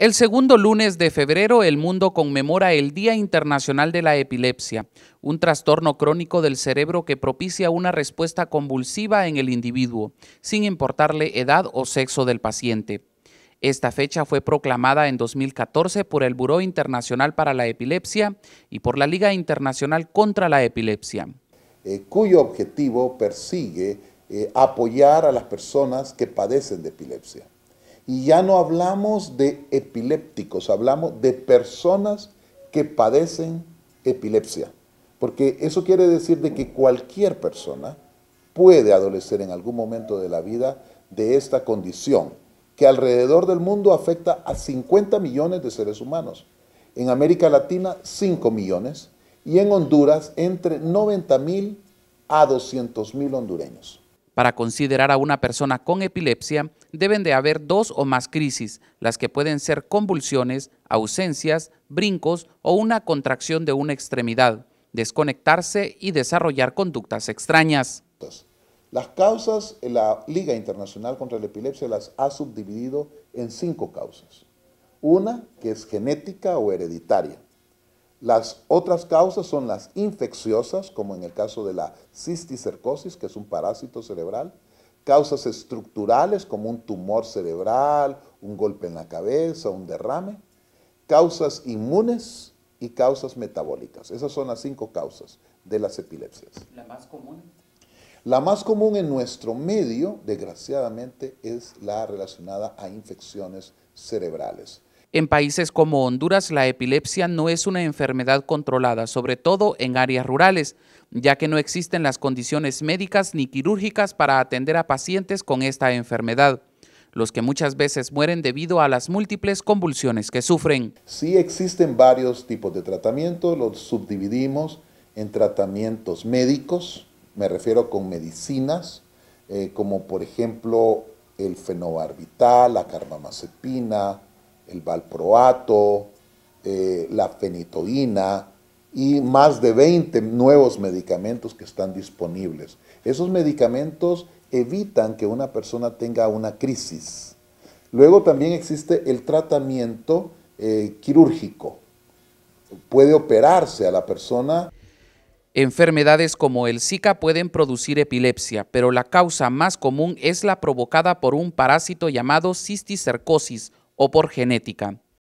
El segundo lunes de febrero el mundo conmemora el Día Internacional de la Epilepsia, un trastorno crónico del cerebro que propicia una respuesta convulsiva en el individuo, sin importarle edad o sexo del paciente. Esta fecha fue proclamada en 2014 por el Buró Internacional para la Epilepsia y por la Liga Internacional contra la Epilepsia. Eh, cuyo objetivo persigue eh, apoyar a las personas que padecen de epilepsia. Y ya no hablamos de epilépticos, hablamos de personas que padecen epilepsia. Porque eso quiere decir de que cualquier persona puede adolecer en algún momento de la vida de esta condición, que alrededor del mundo afecta a 50 millones de seres humanos. En América Latina, 5 millones. Y en Honduras, entre 90 mil a 200 mil hondureños. Para considerar a una persona con epilepsia, deben de haber dos o más crisis, las que pueden ser convulsiones, ausencias, brincos o una contracción de una extremidad, desconectarse y desarrollar conductas extrañas. Las causas, la Liga Internacional contra la Epilepsia las ha subdividido en cinco causas. Una que es genética o hereditaria. Las otras causas son las infecciosas, como en el caso de la cisticercosis, que es un parásito cerebral, causas estructurales como un tumor cerebral, un golpe en la cabeza, un derrame, causas inmunes y causas metabólicas. Esas son las cinco causas de las epilepsias. ¿La más común? La más común en nuestro medio, desgraciadamente, es la relacionada a infecciones cerebrales en países como Honduras, la epilepsia no es una enfermedad controlada, sobre todo en áreas rurales, ya que no existen las condiciones médicas ni quirúrgicas para atender a pacientes con esta enfermedad, los que muchas veces mueren debido a las múltiples convulsiones que sufren. Sí existen varios tipos de tratamiento, los subdividimos en tratamientos médicos, me refiero con medicinas, eh, como por ejemplo el fenobarbital, la carbamazepina, el valproato, eh, la fenitoína y más de 20 nuevos medicamentos que están disponibles. Esos medicamentos evitan que una persona tenga una crisis. Luego también existe el tratamiento eh, quirúrgico. Puede operarse a la persona. Enfermedades como el Zika pueden producir epilepsia, pero la causa más común es la provocada por un parásito llamado cisticercosis o por genética.